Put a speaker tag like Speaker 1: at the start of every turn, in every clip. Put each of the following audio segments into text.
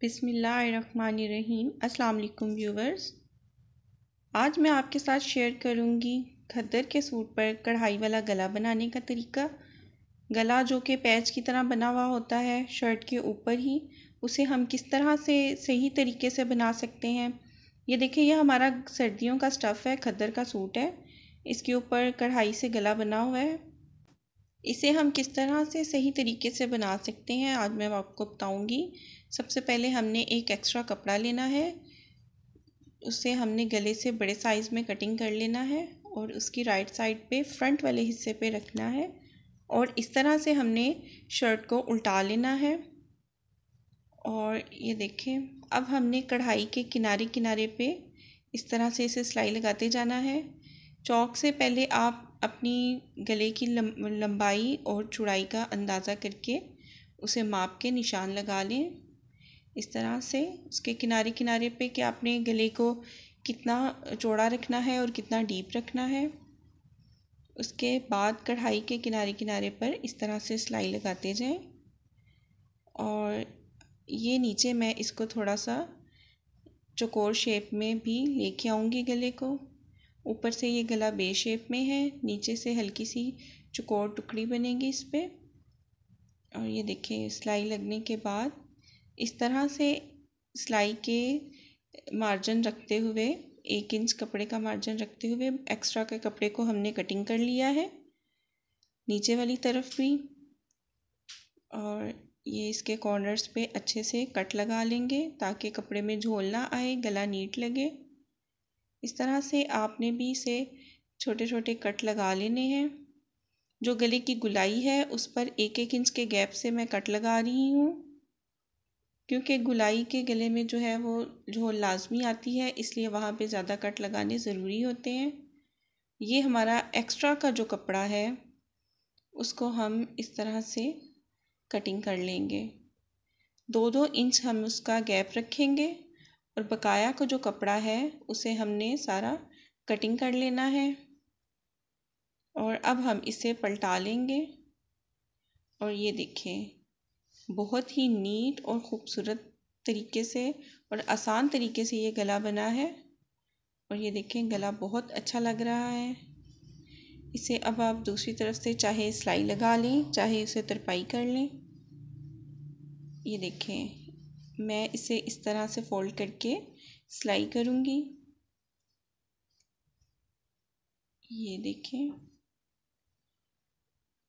Speaker 1: बिसमीम् अल्लाम व्यूवर्स आज मैं आपके साथ शेयर करूँगी खद्दर के सूट पर कढ़ाई वाला गला बनाने का तरीका गला जो कि पैच की तरह बना हुआ होता है शर्ट के ऊपर ही उसे हम किस तरह से सही तरीके से बना सकते हैं ये देखिए यह हमारा सर्दियों का स्टफ़ है खद्दर का सूट है इसके ऊपर कढ़ाई से गला बना हुआ है इसे हम किस तरह से सही तरीके से बना सकते हैं आज मैं आपको बताऊंगी सबसे पहले हमने एक एक्स्ट्रा कपड़ा लेना है उसे हमने गले से बड़े साइज़ में कटिंग कर लेना है और उसकी राइट साइड पे फ्रंट वाले हिस्से पे रखना है और इस तरह से हमने शर्ट को उल्टा लेना है और ये देखें अब हमने कढ़ाई के किनारे किनारे पे इस तरह से इसे सिलाई लगाते जाना है चौक से पहले आप अपनी गले की लंबाई और चौड़ाई का अंदाज़ा करके उसे माप के निशान लगा लें इस तरह से उसके किनारे किनारे पे कि आपने गले को कितना चौड़ा रखना है और कितना डीप रखना है उसके बाद कढ़ाई के किनारे किनारे पर इस तरह से सिलाई लगाते जाएं और ये नीचे मैं इसको थोड़ा सा चकोर शेप में भी लेके आऊँगी गले को ऊपर से ये गला बे शेप में है नीचे से हल्की सी चकोर टुकड़ी बनेगी इस पर और ये देखिए सिलाई लगने के बाद इस तरह से सिलाई के मार्जिन रखते हुए एक इंच कपड़े का मार्जिन रखते हुए एक्स्ट्रा के कपड़े को हमने कटिंग कर लिया है नीचे वाली तरफ भी और ये इसके कॉर्नर्स पे अच्छे से कट लगा लेंगे ताकि कपड़े में झोल ना आए गला नीट लगे इस तरह से आपने भी इसे छोटे छोटे कट लगा लेने हैं जो गले की गुलाई है उस पर एक एक इंच के गैप से मैं कट लगा रही हूँ क्योंकि गुलाई के गले में जो है वो झोल लाजमी आती है इसलिए वहाँ पे ज़्यादा कट लगाने ज़रूरी होते हैं ये हमारा एक्स्ट्रा का जो कपड़ा है उसको हम इस तरह से कटिंग कर लेंगे दो दो इंच हम उसका गैप रखेंगे और बकाया का जो कपड़ा है उसे हमने सारा कटिंग कर लेना है और अब हम इसे पलटा लेंगे और ये देखें बहुत ही नीट और ख़ूबसूरत तरीके से और आसान तरीके से ये गला बना है और ये देखें गला बहुत अच्छा लग रहा है इसे अब आप दूसरी तरफ से चाहे सिलाई लगा लें चाहे उसे तरपाई कर लें ये देखें मैं इसे इस तरह से फोल्ड करके सिलाई करूँगी ये देखें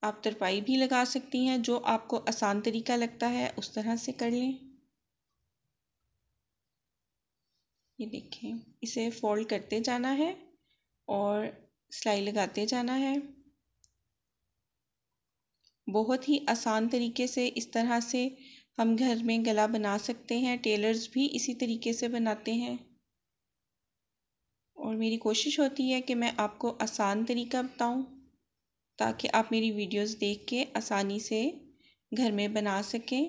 Speaker 1: आप तरपाई भी लगा सकती हैं जो आपको आसान तरीका लगता है उस तरह से कर लें ये देखें इसे फोल्ड करते जाना है और सिलाई लगाते जाना है बहुत ही आसान तरीके से इस तरह से हम घर में गला बना सकते हैं टेलर्स भी इसी तरीके से बनाते हैं और मेरी कोशिश होती है कि मैं आपको आसान तरीका बताऊं ताकि आप मेरी वीडियोस देख के आसानी से घर में बना सकें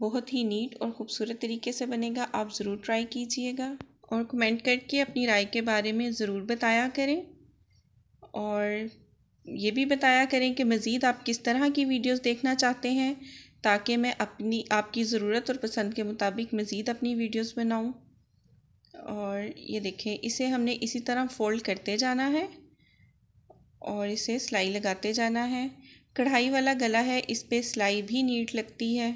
Speaker 1: बहुत ही नीट और ख़ूबसूरत तरीके से बनेगा आप ज़रूर ट्राई कीजिएगा और कमेंट करके अपनी राय के बारे में ज़रूर बताया करें और ये भी बताया करें कि मज़ीद आप किस तरह की वीडियोस देखना चाहते हैं ताकि मैं अपनी आपकी ज़रूरत और पसंद के मुताबिक मज़ीद अपनी वीडियोस बनाऊं और ये देखें इसे हमने इसी तरह फ़ोल्ड करते जाना है और इसे सिलाई लगाते जाना है कढ़ाई वाला गला है इस पर सिलाई भी नीट लगती है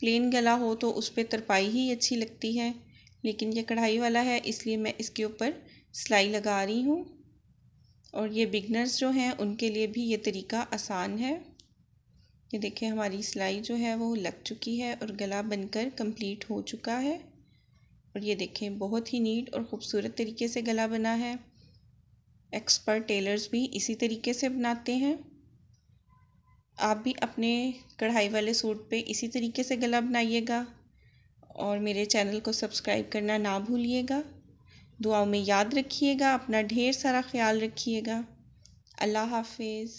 Speaker 1: प्लेन गला हो तो उस पर तरपाई ही अच्छी लगती है लेकिन ये कढ़ाई वाला है इसलिए मैं इसके ऊपर सिलाई लगा रही हूँ और ये बिगनर्स जो हैं उनके लिए भी ये तरीका आसान है ये देखिए हमारी सिलाई जो है वो लग चुकी है और गला बनकर कंप्लीट हो चुका है और ये देखें बहुत ही नीट और ख़ूबसूरत तरीके से गला बना है एक्सपर्ट टेलर्स भी इसी तरीके से बनाते हैं आप भी अपने कढ़ाई वाले सूट पे इसी तरीके से गला बनाइएगा और मेरे चैनल को सब्सक्राइब करना ना भूलिएगा दुआओं में याद रखिएगा अपना ढेर सारा ख्याल रखिएगा अल्लाह हाफिज़